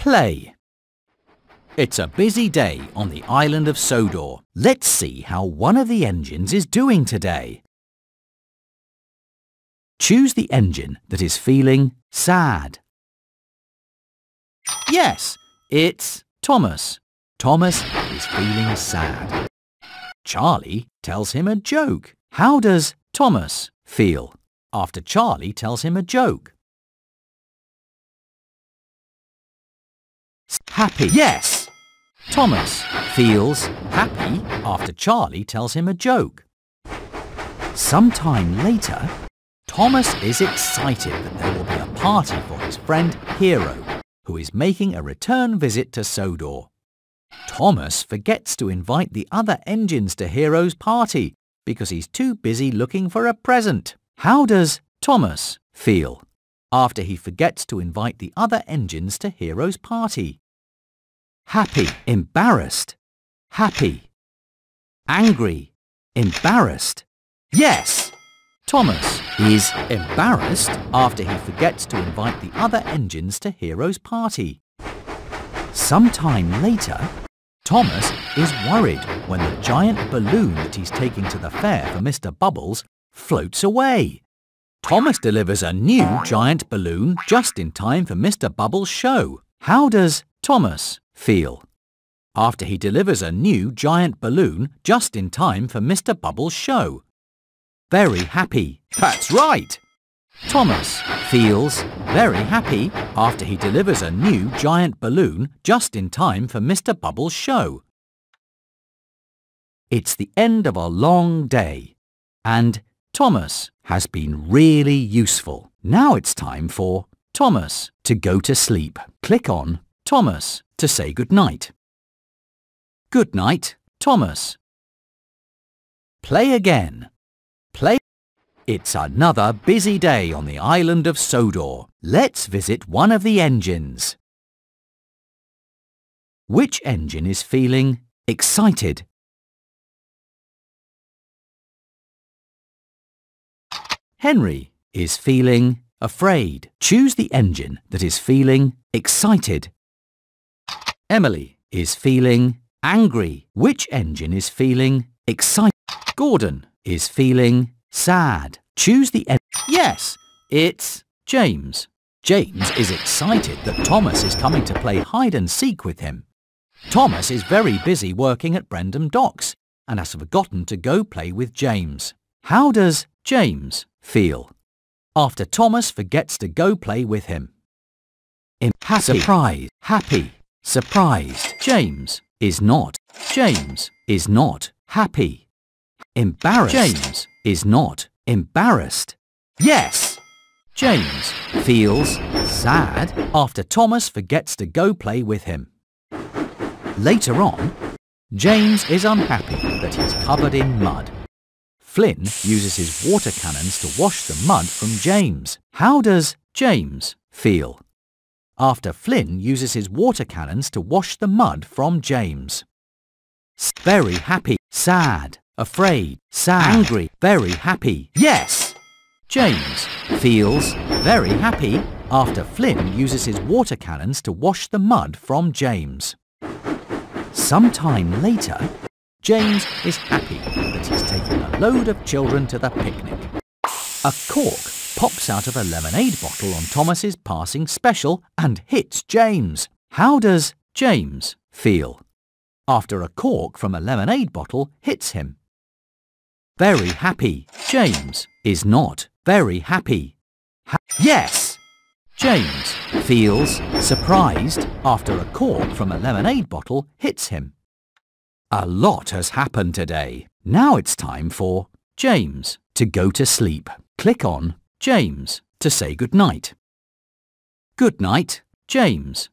Play. It's a busy day on the island of Sodor. Let's see how one of the engines is doing today. Choose the engine that is feeling sad. Yes, it's Thomas. Thomas is feeling sad. Charlie tells him a joke. How does Thomas feel after Charlie tells him a joke? Happy. Yes. Thomas feels happy after Charlie tells him a joke. Sometime later, Thomas is excited that there will be a party for his friend Hero, who is making a return visit to Sodor. Thomas forgets to invite the other engines to Hero's party because he's too busy looking for a present. How does Thomas feel? after he forgets to invite the other engines to Hero's party. Happy, embarrassed, happy. Angry, embarrassed. Yes! Thomas is embarrassed after he forgets to invite the other engines to Hero's party. Sometime later, Thomas is worried when the giant balloon that he's taking to the fair for Mr. Bubbles floats away. Thomas delivers a new giant balloon just in time for Mr Bubble's show. How does Thomas feel? After he delivers a new giant balloon just in time for Mr Bubble's show. Very happy. That's right. Thomas feels very happy after he delivers a new giant balloon just in time for Mr Bubble's show. It's the end of a long day and Thomas has been really useful. Now it's time for Thomas to go to sleep. Click on Thomas to say goodnight. Good night, Thomas. Play again. Play. It's another busy day on the island of Sodor. Let's visit one of the engines. Which engine is feeling excited Henry is feeling afraid. Choose the engine that is feeling excited. Emily is feeling angry. Which engine is feeling excited? Gordon is feeling sad. Choose the engine. Yes, it's James. James is excited that Thomas is coming to play hide and seek with him. Thomas is very busy working at Brendam Docks and has forgotten to go play with James. How does James feel. After Thomas forgets to go play with him. Im happy. surprise. Happy. Surprised. James is not. James is not happy. Embarrassed. James is not embarrassed. Yes! James feels sad after Thomas forgets to go play with him. Later on, James is unhappy that he's covered in mud. Flynn uses his water cannons to wash the mud from James. How does James feel? After Flynn uses his water cannons to wash the mud from James. Very happy, sad, afraid, sad, angry, very happy, yes! James feels very happy after Flynn uses his water cannons to wash the mud from James. Sometime later, James is happy that he's taken a load of children to the picnic. A cork pops out of a lemonade bottle on Thomas's passing special and hits James. How does James feel after a cork from a lemonade bottle hits him? Very happy. James is not very happy. Ha yes! James feels surprised after a cork from a lemonade bottle hits him. A lot has happened today. Now it's time for James to go to sleep. Click on James to say goodnight. Good night, James.